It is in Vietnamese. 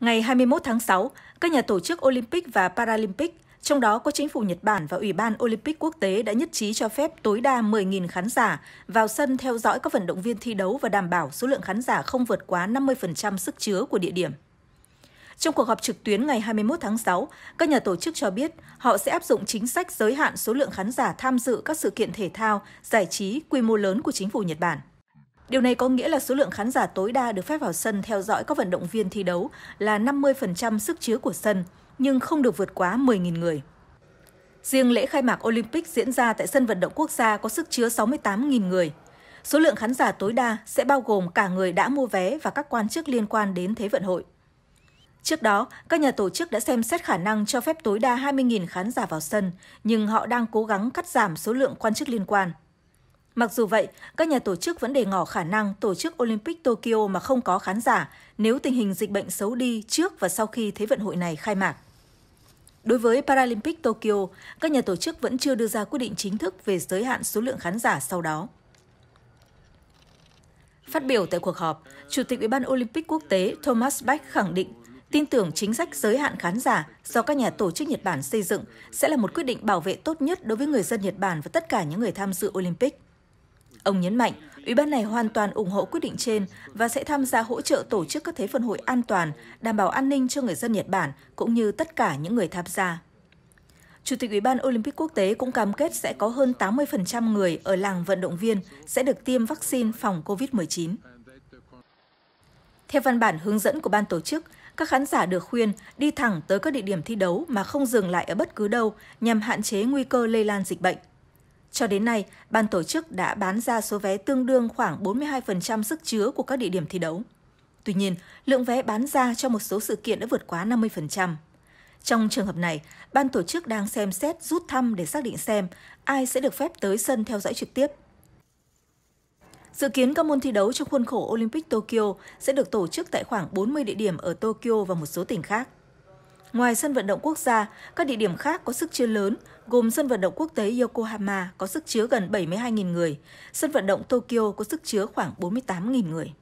Ngày 21 tháng 6, các nhà tổ chức Olympic và Paralympic, trong đó có chính phủ Nhật Bản và Ủy ban Olympic quốc tế đã nhất trí cho phép tối đa 10.000 khán giả vào sân theo dõi các vận động viên thi đấu và đảm bảo số lượng khán giả không vượt quá 50% sức chứa của địa điểm. Trong cuộc họp trực tuyến ngày 21 tháng 6, các nhà tổ chức cho biết họ sẽ áp dụng chính sách giới hạn số lượng khán giả tham dự các sự kiện thể thao, giải trí quy mô lớn của chính phủ Nhật Bản. Điều này có nghĩa là số lượng khán giả tối đa được phép vào sân theo dõi các vận động viên thi đấu là 50% sức chứa của sân, nhưng không được vượt quá 10.000 người. Riêng lễ khai mạc Olympic diễn ra tại sân vận động quốc gia có sức chứa 68.000 người. Số lượng khán giả tối đa sẽ bao gồm cả người đã mua vé và các quan chức liên quan đến Thế vận hội. Trước đó, các nhà tổ chức đã xem xét khả năng cho phép tối đa 20.000 khán giả vào sân, nhưng họ đang cố gắng cắt giảm số lượng quan chức liên quan. Mặc dù vậy, các nhà tổ chức vẫn đề ngỏ khả năng tổ chức Olympic Tokyo mà không có khán giả nếu tình hình dịch bệnh xấu đi trước và sau khi Thế vận hội này khai mạc. Đối với Paralympic Tokyo, các nhà tổ chức vẫn chưa đưa ra quyết định chính thức về giới hạn số lượng khán giả sau đó. Phát biểu tại cuộc họp, Chủ tịch Ủy ban Olympic Quốc tế Thomas Bach khẳng định tin tưởng chính sách giới hạn khán giả do các nhà tổ chức Nhật Bản xây dựng sẽ là một quyết định bảo vệ tốt nhất đối với người dân Nhật Bản và tất cả những người tham dự Olympic. Ông nhấn mạnh, Ủy ban này hoàn toàn ủng hộ quyết định trên và sẽ tham gia hỗ trợ tổ chức các thế vận hội an toàn, đảm bảo an ninh cho người dân Nhật Bản cũng như tất cả những người tham gia. Chủ tịch Ủy ban Olympic Quốc tế cũng cam kết sẽ có hơn 80% người ở làng vận động viên sẽ được tiêm vaccine phòng COVID-19. Theo văn bản hướng dẫn của ban tổ chức, các khán giả được khuyên đi thẳng tới các địa điểm thi đấu mà không dừng lại ở bất cứ đâu nhằm hạn chế nguy cơ lây lan dịch bệnh. Cho đến nay, ban tổ chức đã bán ra số vé tương đương khoảng 42% sức chứa của các địa điểm thi đấu. Tuy nhiên, lượng vé bán ra cho một số sự kiện đã vượt quá 50%. Trong trường hợp này, ban tổ chức đang xem xét rút thăm để xác định xem ai sẽ được phép tới sân theo dõi trực tiếp. Dự kiến các môn thi đấu trong khuôn khổ Olympic Tokyo sẽ được tổ chức tại khoảng 40 địa điểm ở Tokyo và một số tỉnh khác. Ngoài sân vận động quốc gia, các địa điểm khác có sức chứa lớn gồm sân vận động quốc tế Yokohama có sức chứa gần 72.000 người, sân vận động Tokyo có sức chứa khoảng 48.000 người.